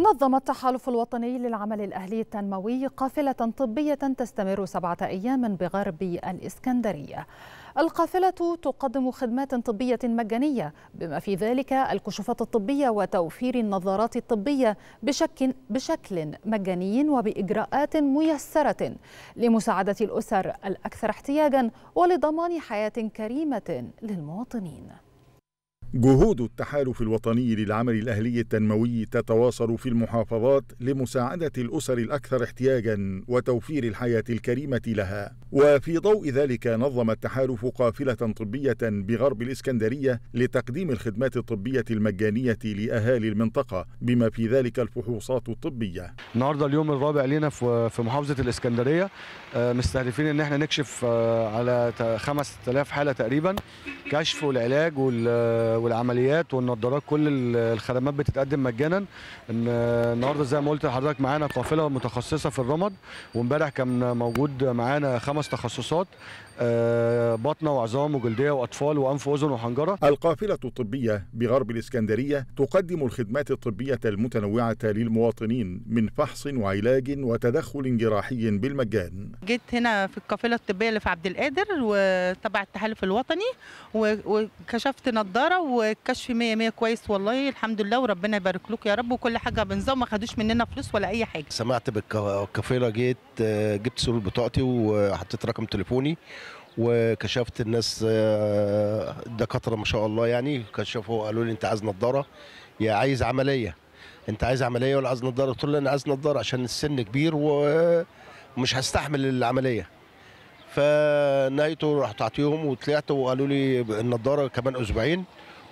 نظم التحالف الوطني للعمل الأهلي التنموي قافلة طبية تستمر سبعة أيام بغرب الإسكندرية القافلة تقدم خدمات طبية مجانية بما في ذلك الكشوفات الطبية وتوفير النظارات الطبية بشكل, بشكل مجاني وبإجراءات ميسرة لمساعدة الأسر الأكثر احتياجا ولضمان حياة كريمة للمواطنين جهود التحالف الوطني للعمل الأهلي التنموي تتواصل في المحافظات لمساعدة الأسر الأكثر احتياجا وتوفير الحياة الكريمة لها وفي ضوء ذلك نظم التحالف قافلة طبية بغرب الإسكندرية لتقديم الخدمات الطبية المجانية لأهالي المنطقة بما في ذلك الفحوصات الطبية النهاردة اليوم الرابع لنا في محافظة الإسكندرية آه، مستهدفين أن احنا نكشف آه، على 5000 حالة تقريبا كشف والعلاج وال والعمليات والنضارات كل الخدمات بتتقدم مجانا النهارده زي ما قلت لحضرتك معانا قافله متخصصه في الرمد وامبارح كان موجود معانا خمس تخصصات آه، بطنه وعظام وجلديه واطفال وانف واذن وحنجره القافله الطبيه بغرب الاسكندريه تقدم الخدمات الطبيه المتنوعه للمواطنين من فحص وعلاج وتدخل جراحي بالمجان جيت هنا في القافله الطبيه اللي في عبد القادر وتبع التحالف الوطني وكشفت نظاره والكشف 100 100 كويس والله الحمد لله وربنا يبارك لكم يا رب وكل حاجه بنظام ما خدوش مننا فلوس ولا اي حاجه سمعت بالكفيله جيت آه، جبت صوره بطاقتي وحطيت رقم تليفوني وكشفت الناس الدكاتره آه، ما شاء الله يعني كشفوا قالوا لي انت عايز نضاره يا عايز عمليه انت عايز عمليه ولا عايز نضاره قلت له انا عايز نضاره عشان السن كبير ومش هستحمل العمليه فنهايته رحت اعطيهم وطلعت وقالوا لي النضاره كمان اسبوعين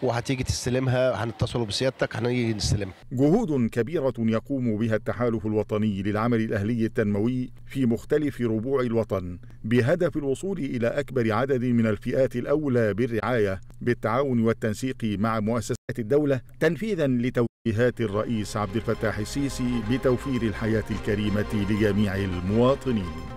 وهتيجي تستلمها هنتصلوا بسيادتك هنيجي نستلمها جهود كبيرة يقوم بها التحالف الوطني للعمل الأهلي التنموي في مختلف ربوع الوطن بهدف الوصول إلى أكبر عدد من الفئات الأولى بالرعاية بالتعاون والتنسيق مع مؤسسات الدولة تنفيذا لتوجيهات الرئيس عبد الفتاح السيسي بتوفير الحياة الكريمة لجميع المواطنين